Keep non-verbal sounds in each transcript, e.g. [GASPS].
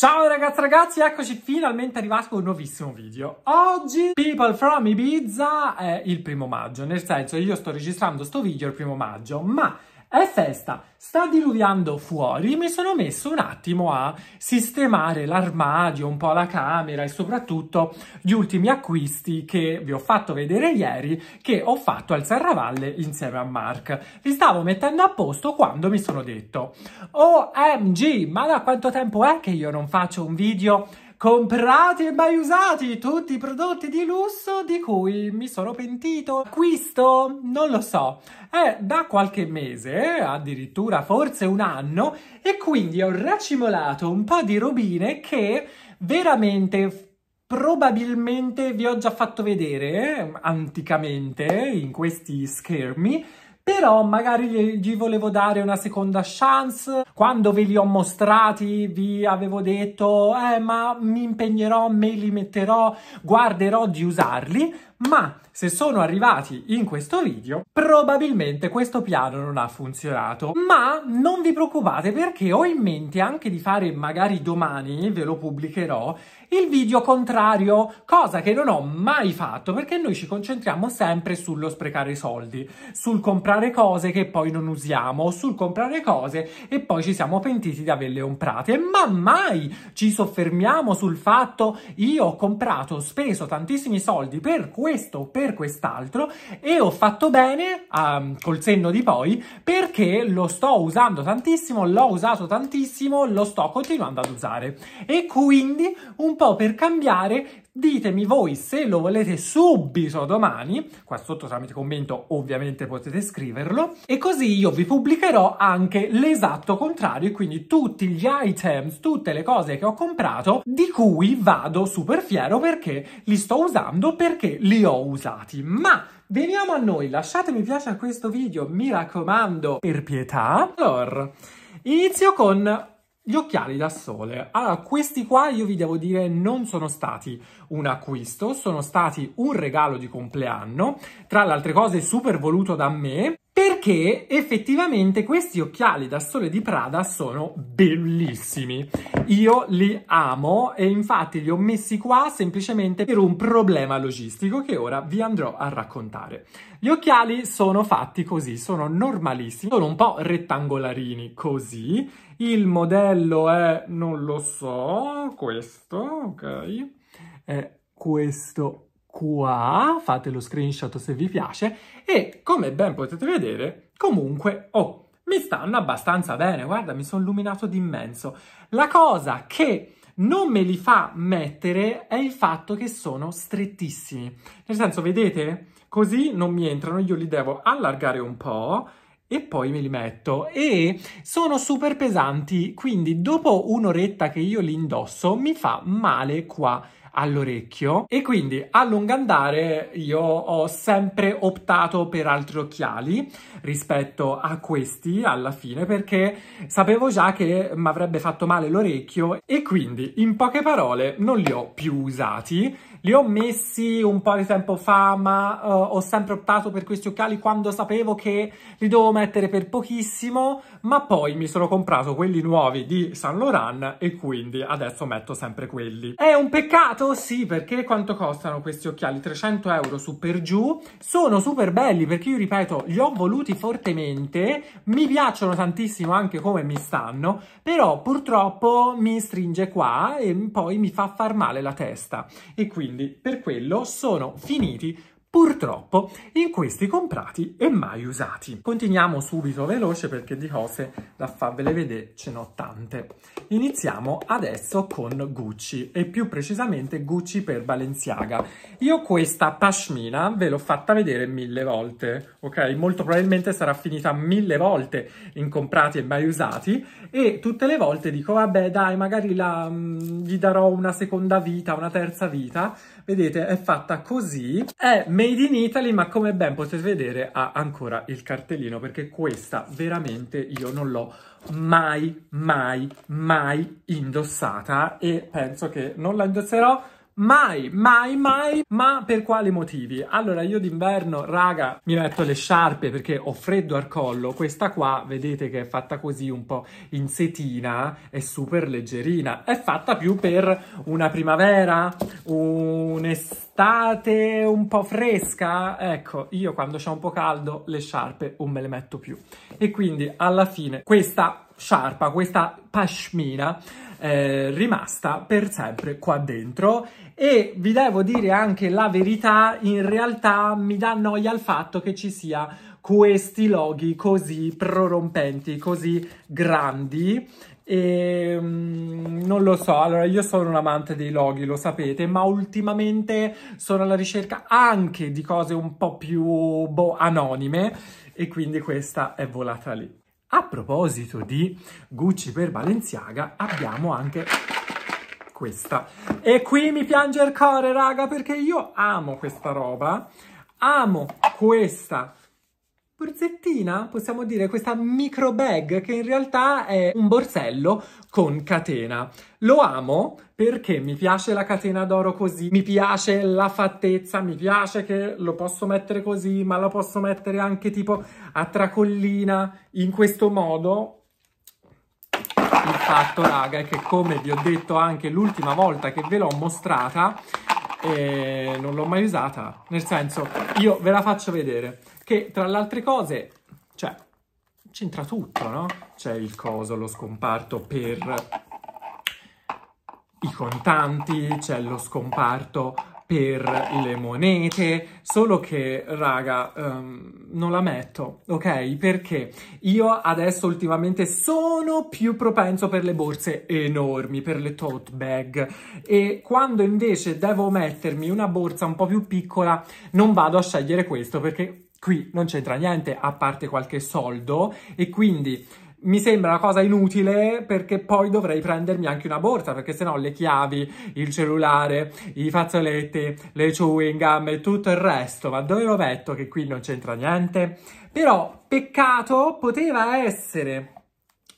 Ciao ragazzi ragazzi, eccoci finalmente arrivati con un nuovissimo video. Oggi People from Ibiza è il primo maggio, nel senso io sto registrando sto video il primo maggio, ma è festa, sta diluviando fuori, mi sono messo un attimo a sistemare l'armadio, un po' la camera e soprattutto gli ultimi acquisti che vi ho fatto vedere ieri che ho fatto al Serravalle insieme a Mark. Li stavo mettendo a posto quando mi sono detto OMG, oh, ma da quanto tempo è che io non faccio un video comprati e mai usati tutti i prodotti di lusso di cui mi sono pentito. Acquisto? Non lo so. È da qualche mese, addirittura forse un anno, e quindi ho racimolato un po' di robine che veramente probabilmente vi ho già fatto vedere eh, anticamente in questi schermi però magari gli volevo dare una seconda chance. Quando ve li ho mostrati vi avevo detto eh ma mi impegnerò, me li metterò, guarderò di usarli, ma se sono arrivati in questo video, probabilmente questo piano non ha funzionato. Ma non vi preoccupate perché ho in mente anche di fare magari domani, ve lo pubblicherò, il video contrario, cosa che non ho mai fatto perché noi ci concentriamo sempre sullo sprecare soldi, sul comprare cose che poi non usiamo, sul comprare cose e poi ci siamo pentiti di averle comprate, ma mai ci soffermiamo sul fatto io ho comprato, speso tantissimi soldi per questo questo o per quest'altro e ho fatto bene um, col senno di poi perché lo sto usando tantissimo, l'ho usato tantissimo, lo sto continuando ad usare e quindi un po' per cambiare Ditemi voi se lo volete subito domani, qua sotto tramite commento ovviamente potete scriverlo, e così io vi pubblicherò anche l'esatto contrario, quindi tutti gli items, tutte le cose che ho comprato, di cui vado super fiero perché li sto usando, perché li ho usati. Ma veniamo a noi, lasciate mi piace a questo video, mi raccomando, per pietà. Allora, inizio con gli occhiali da sole. Allora, questi qua io vi devo dire non sono stati un acquisto, sono stati un regalo di compleanno, tra le altre cose super voluto da me, perché effettivamente questi occhiali da sole di Prada sono bellissimi. Io li amo e infatti li ho messi qua semplicemente per un problema logistico che ora vi andrò a raccontare. Gli occhiali sono fatti così, sono normalissimi, sono un po' rettangolarini così il modello è, non lo so, questo, ok? È questo qua, fate lo screenshot se vi piace, e come ben potete vedere, comunque oh, mi stanno abbastanza bene, guarda, mi sono illuminato d'immenso. La cosa che non me li fa mettere è il fatto che sono strettissimi. Nel senso, vedete? Così non mi entrano, io li devo allargare un po', e poi me li metto e sono super pesanti, quindi dopo un'oretta che io li indosso mi fa male qua all'orecchio e quindi a lungo andare io ho sempre optato per altri occhiali rispetto a questi alla fine perché sapevo già che mi avrebbe fatto male l'orecchio e quindi in poche parole non li ho più usati li ho messi un po' di tempo fa, ma uh, ho sempre optato per questi occhiali quando sapevo che li dovevo mettere per pochissimo, ma poi mi sono comprato quelli nuovi di San Laurent e quindi adesso metto sempre quelli. È un peccato? Sì, perché quanto costano questi occhiali? 300 euro su per giù. Sono super belli perché io ripeto, li ho voluti fortemente, mi piacciono tantissimo anche come mi stanno, però purtroppo mi stringe qua e poi mi fa far male la testa e quindi secondi. Per quello sono finiti purtroppo in questi comprati e mai usati. Continuiamo subito veloce perché di cose da farvele vedere ce n'ho tante. Iniziamo adesso con Gucci e più precisamente Gucci per Balenciaga. Io questa pashmina ve l'ho fatta vedere mille volte, ok? Molto probabilmente sarà finita mille volte in comprati e mai usati e tutte le volte dico vabbè dai magari la, mh, mm, gli darò una seconda vita, una terza vita vedete è fatta così, è made in Italy ma come ben potete vedere ha ancora il cartellino perché questa veramente io non l'ho mai mai mai indossata e penso che non la indosserò Mai, mai, mai, ma per quali motivi? Allora, io d'inverno, raga, mi metto le sciarpe perché ho freddo al collo. Questa qua, vedete che è fatta così un po' in setina, è super leggerina. È fatta più per una primavera, un'estate un po' fresca. Ecco, io quando c'è un po' caldo le sciarpe non me le metto più. E quindi, alla fine, questa sciarpa, questa pashmina eh, rimasta per sempre qua dentro e vi devo dire anche la verità, in realtà mi dà noia il fatto che ci sia questi loghi così prorompenti, così grandi e ehm, non lo so, allora io sono un amante dei loghi, lo sapete, ma ultimamente sono alla ricerca anche di cose un po' più boh, anonime e quindi questa è volata lì. A proposito di Gucci per Balenciaga, abbiamo anche questa. E qui mi piange il cuore, raga, perché io amo questa roba. Amo questa borsettina, possiamo dire, questa micro bag che in realtà è un borsello con catena. Lo amo perché mi piace la catena d'oro così, mi piace la fattezza, mi piace che lo posso mettere così, ma lo posso mettere anche tipo a tracollina in questo modo. Il fatto, raga, è che come vi ho detto anche l'ultima volta che ve l'ho mostrata, eh, non l'ho mai usata. Nel senso, io ve la faccio vedere. Che tra le altre cose, cioè, c'entra tutto, no? C'è il coso, lo scomparto per i contanti, c'è lo scomparto per le monete, solo che, raga, um, non la metto, ok? Perché io adesso ultimamente sono più propenso per le borse enormi, per le tote bag, e quando invece devo mettermi una borsa un po' più piccola, non vado a scegliere questo, perché qui non c'entra niente a parte qualche soldo e quindi mi sembra una cosa inutile perché poi dovrei prendermi anche una borsa perché sennò le chiavi, il cellulare, i fazzoletti, le chewing gum e tutto il resto, ma dove lo metto che qui non c'entra niente? Però peccato poteva essere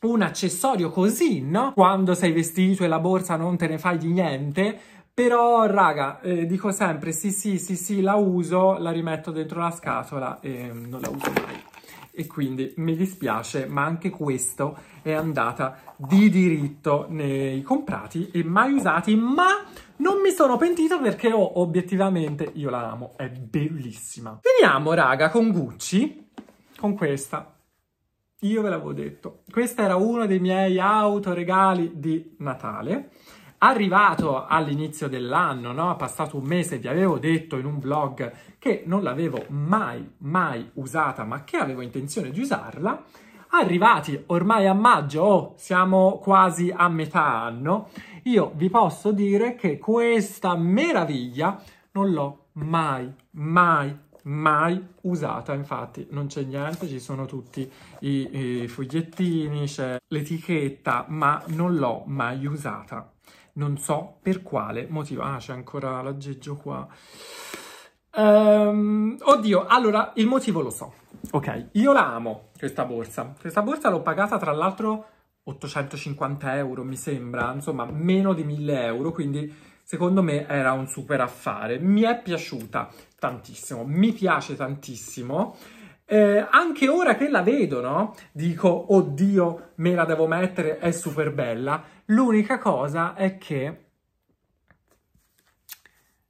un accessorio così, no? Quando sei vestito e la borsa non te ne fai di niente, però, raga, eh, dico sempre sì, sì, sì, sì, la uso, la rimetto dentro la scatola e mm, non la uso mai. E quindi mi dispiace, ma anche questo è andata di diritto nei comprati e mai usati, ma non mi sono pentito perché oh, obiettivamente io la amo, è bellissima. Veniamo, raga, con Gucci, con questa. Io ve l'avevo detto, questa era uno dei miei autoregali di Natale. Arrivato all'inizio dell'anno, no? passato un mese, vi avevo detto in un vlog che non l'avevo mai, mai usata, ma che avevo intenzione di usarla. Arrivati ormai a maggio, oh, siamo quasi a metà anno, io vi posso dire che questa meraviglia non l'ho mai, mai, mai usata. Infatti non c'è niente, ci sono tutti i, i fogliettini, c'è l'etichetta, ma non l'ho mai usata non so per quale motivo. Ah, c'è ancora l'aggeggio qua. Um, oddio, allora il motivo lo so. Ok, io la amo questa borsa. Questa borsa l'ho pagata tra l'altro 850 euro, mi sembra, insomma, meno di 1000 euro, quindi secondo me era un super affare. Mi è piaciuta tantissimo, mi piace tantissimo eh, anche ora che la vedo, no? Dico, oddio, me la devo mettere, è super bella. L'unica cosa è che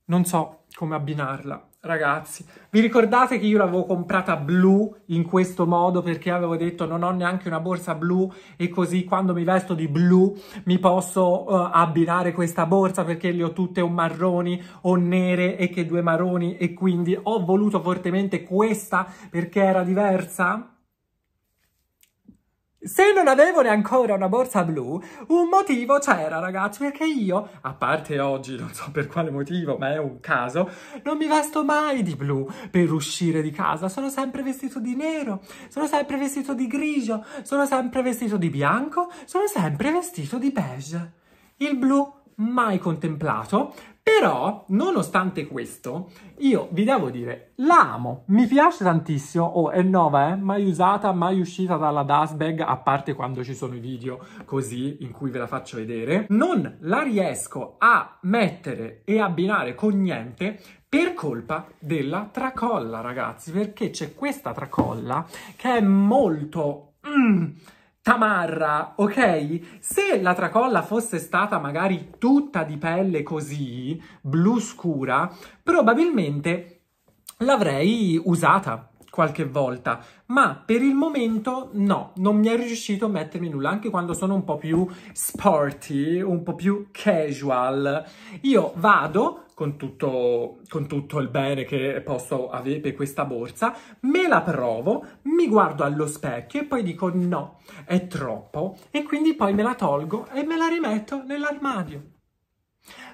non so come abbinarla. Ragazzi, vi ricordate che io l'avevo comprata blu in questo modo perché avevo detto non ho neanche una borsa blu e così quando mi vesto di blu mi posso uh, abbinare questa borsa perché le ho tutte o marroni o nere e che due marroni e quindi ho voluto fortemente questa perché era diversa? Se non avevo neanche una borsa blu, un motivo c'era ragazzi, perché io, a parte oggi, non so per quale motivo, ma è un caso, non mi vesto mai di blu per uscire di casa, sono sempre vestito di nero, sono sempre vestito di grigio, sono sempre vestito di bianco, sono sempre vestito di beige. Il blu mai contemplato, però, nonostante questo, io vi devo dire, l'amo, mi piace tantissimo, oh, è nuova, eh? mai usata, mai uscita dalla dustbag, a parte quando ci sono i video così, in cui ve la faccio vedere, non la riesco a mettere e abbinare con niente, per colpa della tracolla, ragazzi, perché c'è questa tracolla che è molto... Mm, tamarra, ok? Se la tracolla fosse stata magari tutta di pelle così, blu scura, probabilmente l'avrei usata qualche volta, ma per il momento no, non mi è riuscito a mettermi nulla, anche quando sono un po' più sporty, un po' più casual. Io vado con tutto, con tutto il bene che posso avere per questa borsa, me la provo, mi guardo allo specchio e poi dico no, è troppo e quindi poi me la tolgo e me la rimetto nell'armadio.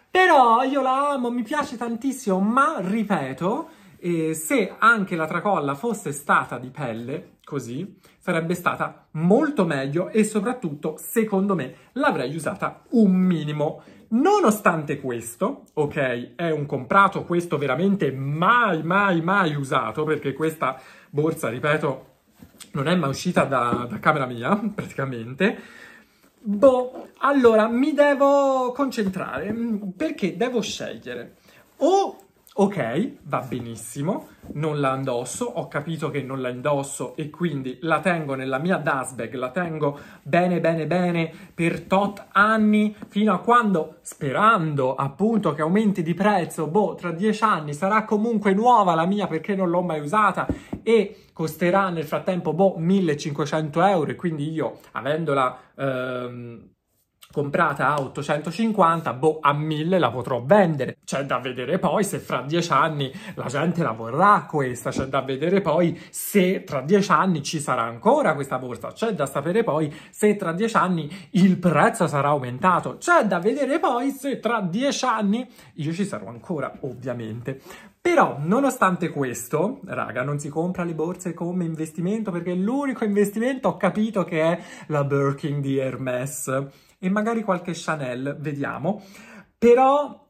Però io la amo, mi piace tantissimo, ma ripeto, eh, se anche la tracolla fosse stata di pelle, così, sarebbe stata molto meglio e soprattutto, secondo me, l'avrei usata un minimo. Nonostante questo, ok, è un comprato, questo veramente mai, mai, mai usato, perché questa borsa, ripeto, non è mai uscita da, da camera mia, [LAUGHS] praticamente, Boh, allora mi devo concentrare perché devo scegliere o Ok, va benissimo, non la indosso, ho capito che non la indosso e quindi la tengo nella mia dust bag, la tengo bene bene bene per tot anni fino a quando, sperando appunto che aumenti di prezzo, boh, tra dieci anni sarà comunque nuova la mia perché non l'ho mai usata e costerà nel frattempo boh 1500 euro e quindi io avendola... Ehm, comprata a 850, boh, a 1000 la potrò vendere. C'è da vedere poi se fra dieci anni la gente la vorrà questa, c'è da vedere poi se tra dieci anni ci sarà ancora questa borsa, c'è da sapere poi se tra dieci anni il prezzo sarà aumentato, c'è da vedere poi se tra dieci anni io ci sarò ancora, ovviamente. Però, nonostante questo, raga, non si compra le borse come investimento perché l'unico investimento ho capito che è la Birkin di Hermes e magari qualche Chanel, vediamo. Però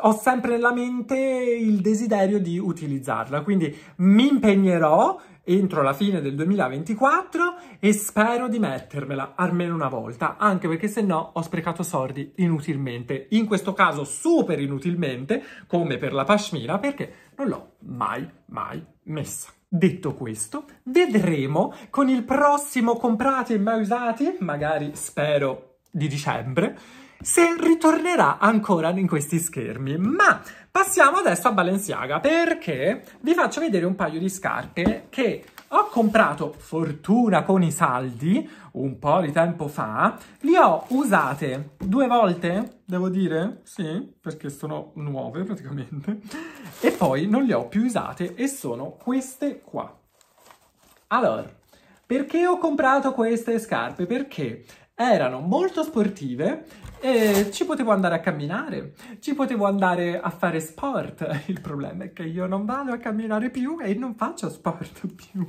ho sempre nella mente il desiderio di utilizzarla, quindi mi impegnerò entro la fine del 2024 e spero di mettermela almeno una volta, anche perché se no ho sprecato soldi inutilmente, in questo caso super inutilmente, come per la pashmina, perché non l'ho mai, mai messa. Detto questo, vedremo con il prossimo comprati e mai usati, magari spero di dicembre, se ritornerà ancora in questi schermi. Ma passiamo adesso a Balenciaga perché vi faccio vedere un paio di scarpe che ho comprato fortuna con i saldi un po' di tempo fa, li ho usate due volte, devo dire, sì, perché sono nuove praticamente, e poi non le ho più usate e sono queste qua. Allora, perché ho comprato queste scarpe? Perché erano molto sportive e ci potevo andare a camminare, ci potevo andare a fare sport. [LAUGHS] Il problema è che io non vado a camminare più e non faccio sport [LAUGHS] più.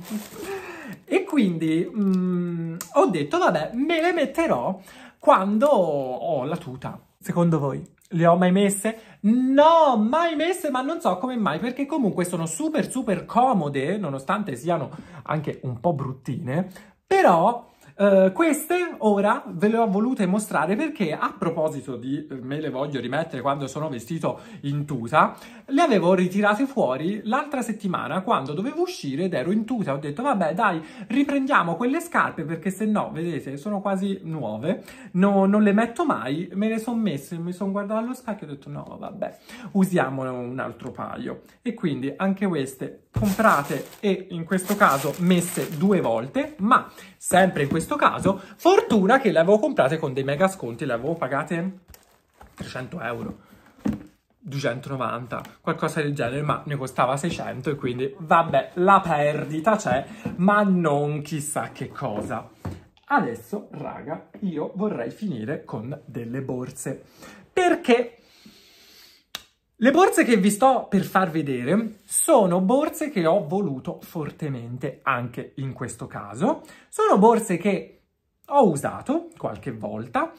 E quindi mm, ho detto, vabbè, me le metterò quando ho la tuta. Secondo voi? Le ho mai messe? No, mai messe, ma non so come mai, perché comunque sono super super comode, nonostante siano anche un po' bruttine, però eh, queste ora ve le ho volute mostrare perché a proposito di eh, me le voglio rimettere quando sono vestito in tuta, le avevo ritirate fuori l'altra settimana quando dovevo uscire ed ero in tuta. Ho detto vabbè dai riprendiamo quelle scarpe perché se no vedete sono quasi nuove, no, non le metto mai, me le sono messe, mi sono guardato allo specchio e ho detto no vabbè usiamone un altro paio e quindi anche queste comprate e in questo caso messe due volte, ma sempre in questo caso, fortuna che le avevo comprate con dei mega sconti, le avevo pagate 300 euro. 290, qualcosa del genere, ma ne costava 600 e quindi vabbè, la perdita c'è, ma non chissà che cosa. Adesso, raga, io vorrei finire con delle borse. Perché le borse che vi sto per far vedere sono borse che ho voluto fortemente anche in questo caso. Sono borse che ho usato qualche volta,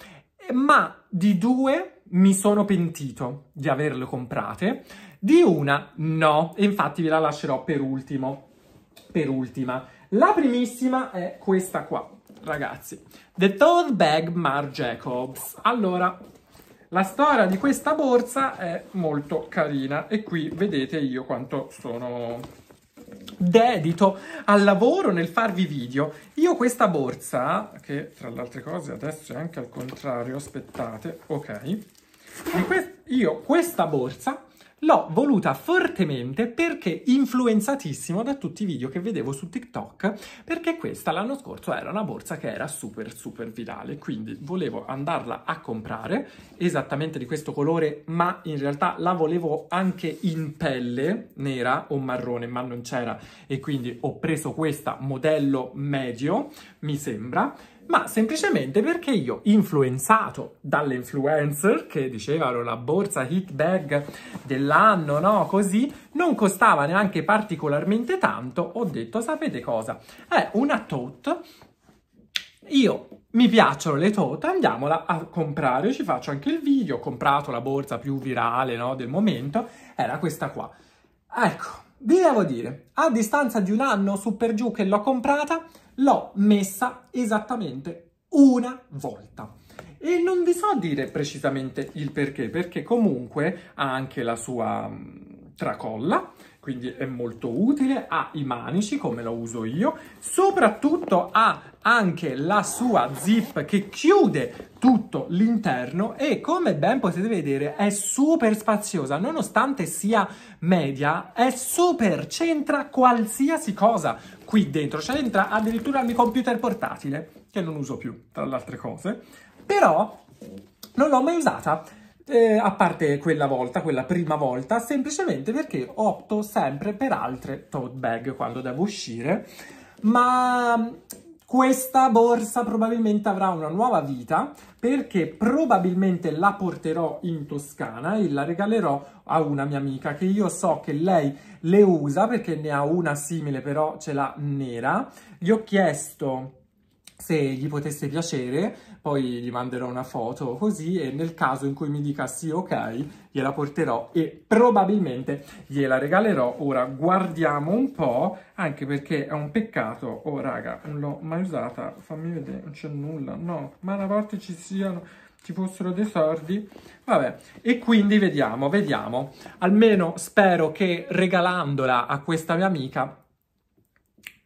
ma di due mi sono pentito di averle comprate, di una no, e infatti ve la lascerò per ultimo, per ultima. La primissima è questa qua, ragazzi. The Tote Bag Mar Jacobs. Allora, la storia di questa borsa è molto carina e qui vedete io quanto sono dedito al lavoro nel farvi video. Io questa borsa, che tra le altre cose adesso è anche al contrario, aspettate, ok, que io questa borsa l'ho voluta fortemente perché influenzatissimo da tutti i video che vedevo su TikTok, perché questa l'anno scorso era una borsa che era super super virale, quindi volevo andarla a comprare, esattamente di questo colore, ma in realtà la volevo anche in pelle nera o marrone, ma non c'era e quindi ho preso questa modello medio, mi sembra, ma semplicemente perché io, influenzato dalle influencer che dicevano la borsa hit bag dell'anno, no, così, non costava neanche particolarmente tanto, ho detto, sapete cosa? È una tot, io mi piacciono le tot, andiamola a comprare, ci faccio anche il video, ho comprato la borsa più virale, no, del momento, era questa qua. Ecco, vi devo dire, a distanza di un anno su per giù che l'ho comprata, l'ho messa esattamente una volta. E non vi so dire precisamente il perché, perché comunque ha anche la sua mm, tracolla, quindi è molto utile, ha i manici come lo uso io, soprattutto ha anche la sua zip che chiude tutto l'interno e come ben potete vedere è super spaziosa, nonostante sia media, è super, c'entra qualsiasi cosa qui dentro, c'entra addirittura il mio computer portatile, che non uso più, tra le altre cose, però non l'ho mai usata eh, a parte quella volta, quella prima volta, semplicemente perché opto sempre per altre tote bag quando devo uscire, ma questa borsa probabilmente avrà una nuova vita perché probabilmente la porterò in Toscana e la regalerò a una mia amica che io so che lei le usa perché ne ha una simile però ce l'ha nera. Gli ho chiesto se gli potesse piacere, poi gli manderò una foto così e nel caso in cui mi dica sì ok, gliela porterò e probabilmente gliela regalerò. Ora guardiamo un po', anche perché è un peccato. Oh raga, non l'ho mai usata, fammi vedere, non c'è nulla. No, ma una volta ci siano ci fossero dei sordi, vabbè, e quindi vediamo, vediamo, almeno spero che regalandola a questa mia amica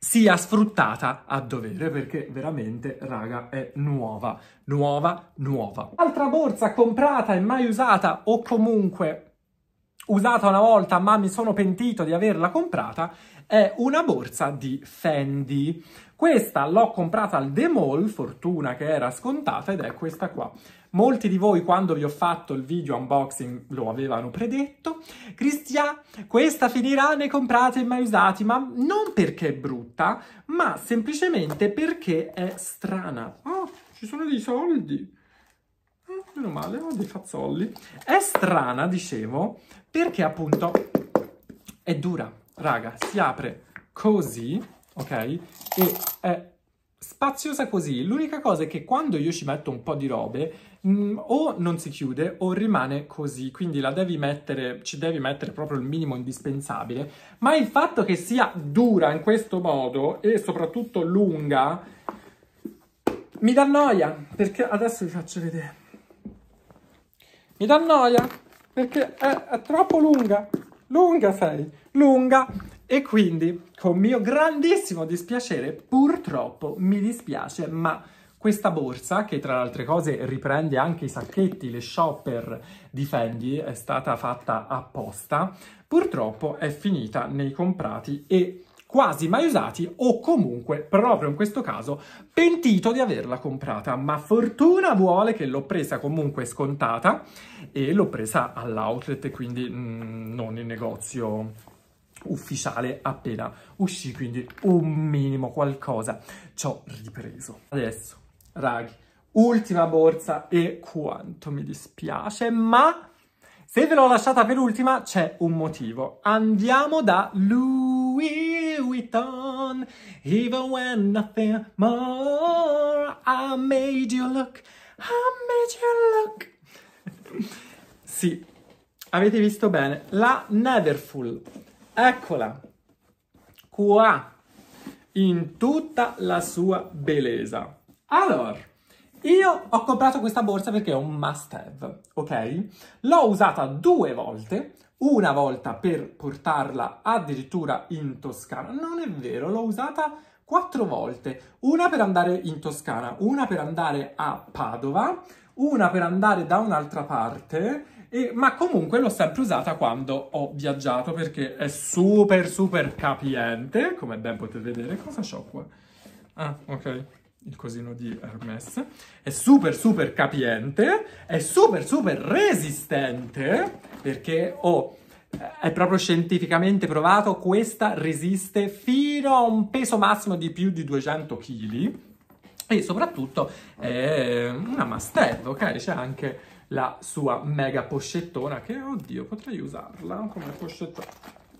sia sfruttata a dovere perché veramente, raga, è nuova, nuova, nuova. Altra borsa comprata e mai usata o comunque usata una volta ma mi sono pentito di averla comprata è una borsa di Fendi. Questa l'ho comprata al The Mall, fortuna che era scontata, ed è questa qua. Molti di voi quando vi ho fatto il video unboxing lo avevano predetto. Cristian, questa finirà nei comprate mai usati, ma non perché è brutta, ma semplicemente perché è strana. Oh, ci sono dei soldi! Oh, meno male, ho dei fazzolli. È strana, dicevo, perché appunto è dura. Raga, si apre così ok? E è eh, spaziosa così. L'unica cosa è che quando io ci metto un po' di robe, mh, mm, o non si chiude o rimane così, quindi la devi mettere, ci devi mettere proprio il minimo indispensabile, ma il fatto che sia dura in questo modo e soprattutto lunga mi dà noia, perché adesso vi faccio vedere. Mi dà noia perché è, è troppo lunga. Lunga sei, lunga e quindi, con mio grandissimo dispiacere, purtroppo mi dispiace, ma questa borsa, che tra le altre cose riprende anche i sacchetti, le shopper di Fendi, è stata fatta apposta, purtroppo è finita nei comprati e quasi mai usati o comunque, proprio in questo caso, pentito di averla comprata. Ma fortuna vuole che l'ho presa comunque scontata e l'ho presa all'outlet, quindi mm, non in negozio ufficiale appena uscì, quindi un minimo qualcosa ci ho ripreso. Adesso, raghi, ultima borsa e quanto mi dispiace, ma... Se ve l'ho lasciata per ultima c'è un motivo. Andiamo da Louis Vuitton. Even when nothing more, I made you look, I made you look. [LAUGHS] sì, avete visto bene, la Neverfull Eccola qua in tutta la sua bellezza. Allora, io ho comprato questa borsa perché è un must have, ok? L'ho usata due volte, una volta per portarla addirittura in Toscana. Non è vero, l'ho usata quattro volte, una per andare in Toscana, una per andare a Padova, una per andare da un'altra parte e, ma comunque l'ho sempre usata quando ho viaggiato perché è super super capiente, come ben potete vedere. Cosa c'ho qua? Ah, ok il cosino di Hermes, è super super capiente, è super super resistente, perché oh, è proprio scientificamente provato, questa resiste fino a un peso massimo di più di 200 kg, e soprattutto è una must have, ok? C'è anche la sua mega poscettona che, oddio, potrei usarla come poscettona.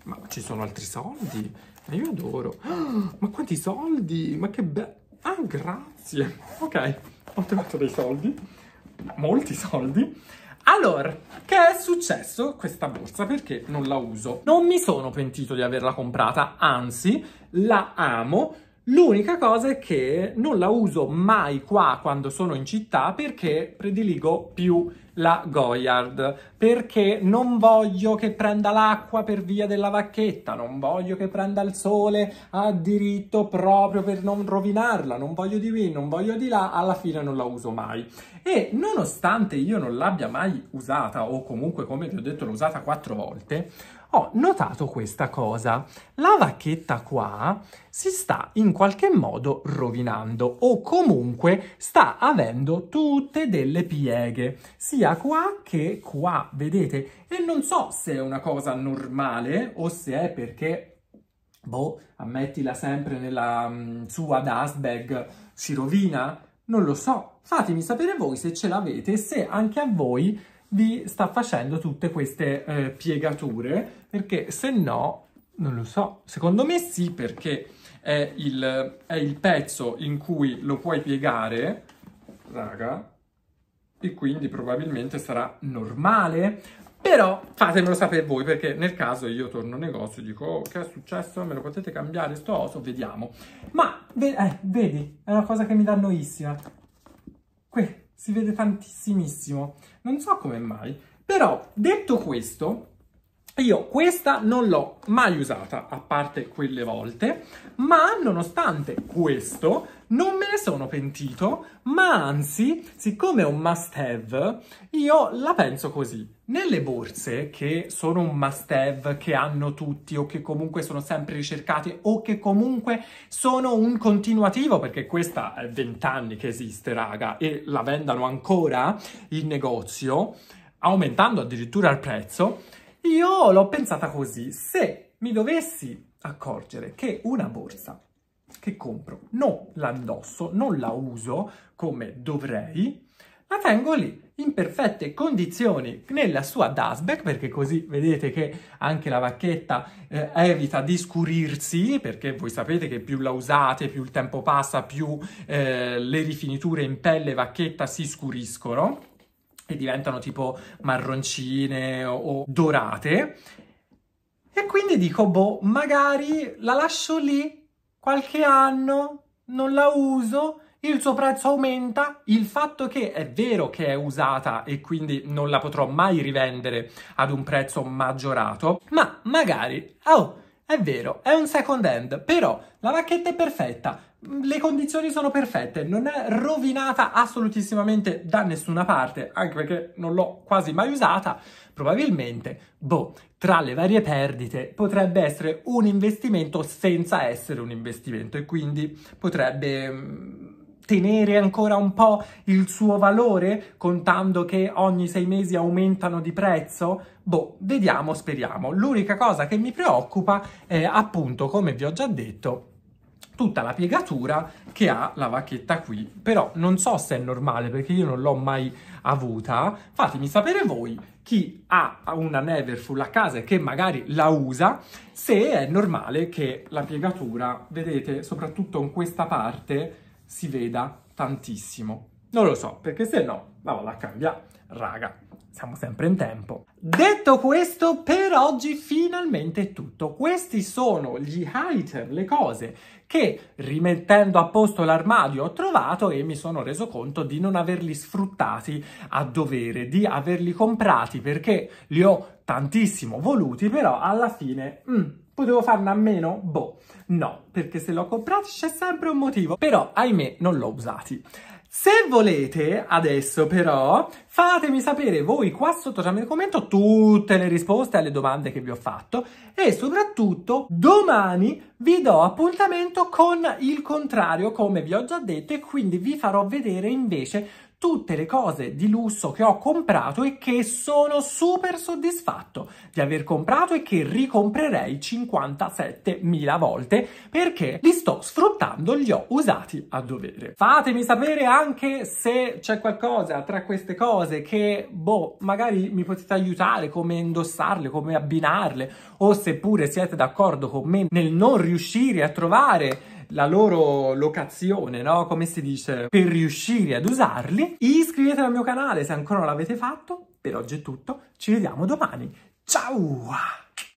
Ma ci sono altri soldi? Ma eh, io adoro. Ah, [GASPS] ma quanti soldi? Ma che bello. Ah, grazie. Ok, ho trovato dei soldi. Molti soldi. Allora, che è successo questa borsa? Perché non la uso? Non mi sono pentito di averla comprata, anzi, la amo L'unica cosa è che non la uso mai qua quando sono in città perché prediligo più la Goyard, perché non voglio che prenda l'acqua per via della vacchetta, non voglio che prenda il sole a diritto proprio per non rovinarla, non voglio di qui, non voglio di là, alla fine non la uso mai. E nonostante io non l'abbia mai usata, o comunque come vi ho detto l'ho usata quattro volte, ho notato questa cosa. La vacchetta qua si sta in qualche modo rovinando o comunque sta avendo tutte delle pieghe, sia qua che qua, vedete? E non so se è una cosa normale o se è perché boh, ammettila sempre nella mh, mm, sua dust bag, si rovina? Non lo so. Fatemi sapere voi se ce l'avete, se anche a voi vi sta facendo tutte queste eh, piegature, perché se no, non lo so, secondo me sì, perché è il, è il pezzo in cui lo puoi piegare, raga, e quindi probabilmente sarà normale, però fatemelo sapere voi perché nel caso io torno al negozio e dico oh, che è successo, me lo potete cambiare sto oso, vediamo. Ma, eh, vedi, è una cosa che mi dà noissima. Que si vede tantissimissimo, non so come mai. Però, detto questo, io questa non l'ho mai usata, a parte quelle volte, ma nonostante questo non me ne sono pentito, ma anzi, siccome è un must have, io la penso così. Nelle borse, che sono un must have, che hanno tutti o che comunque sono sempre ricercate o che comunque sono un continuativo, perché questa è vent'anni che esiste, raga, e la vendano ancora in negozio, aumentando addirittura il prezzo, io l'ho pensata così, se mi dovessi accorgere che una borsa che compro non la indosso, non la uso come dovrei, la tengo lì in perfette condizioni nella sua dustbag perché così vedete che anche la vacchetta eh, evita di scurirsi perché voi sapete che più la usate più il tempo passa più eh, le rifiniture in pelle e bacchetta si scuriscono e diventano tipo marroncine o, o dorate. E quindi dico, boh, magari la lascio lì qualche anno, non la uso, il suo prezzo aumenta, il fatto che è vero che è usata e quindi non la potrò mai rivendere ad un prezzo maggiorato, ma magari, oh, è vero, è un second hand, però la bacchetta è perfetta, le condizioni sono perfette, non è rovinata assolutissimamente da nessuna parte, anche perché non l'ho quasi mai usata, probabilmente, boh, tra le varie perdite potrebbe essere un investimento senza essere un investimento e quindi potrebbe mm, tenere ancora un po' il suo valore contando che ogni sei mesi aumentano di prezzo? Boh, vediamo, speriamo. L'unica cosa che mi preoccupa è appunto, come vi ho già detto, tutta la piegatura che ha la bacchetta qui. Però non so se è normale perché io non l'ho mai avuta. Fatemi sapere voi chi ha una Neverfull a casa e che magari la usa, se è normale che la piegatura, vedete, soprattutto in questa parte, si veda tantissimo. Non lo so, perché se no, la vado a cambiare, raga siamo sempre in tempo. Detto questo, per oggi finalmente è tutto. Questi sono gli highlighter, le cose che rimettendo a posto l'armadio ho trovato e mi sono reso conto di non averli sfruttati a dovere, di averli comprati perché li ho tantissimo voluti, però alla fine... Mm, Potevo farne a meno? Boh, no, perché se l'ho comprato c'è sempre un motivo, però ahimè non l'ho usati. Se volete, adesso però, fatemi sapere voi qua sotto già tramite commento tutte le risposte alle domande che vi ho fatto e soprattutto domani vi do appuntamento con il contrario, come vi ho già detto, e quindi vi farò vedere invece tutte le cose di lusso che ho comprato e che sono super soddisfatto di aver comprato e che ricomprerei 57.000 volte perché li sto sfruttando, li ho usati a dovere. Fatemi sapere anche se c'è qualcosa tra queste cose che, boh, magari mi potete aiutare come indossarle, come abbinarle o seppure siete d'accordo con me nel non riuscire a trovare la loro locazione, no? Come si dice, per riuscire ad usarli. Iscrivetevi al mio canale se ancora non l'avete fatto. Per oggi è tutto, ci vediamo domani. Ciao!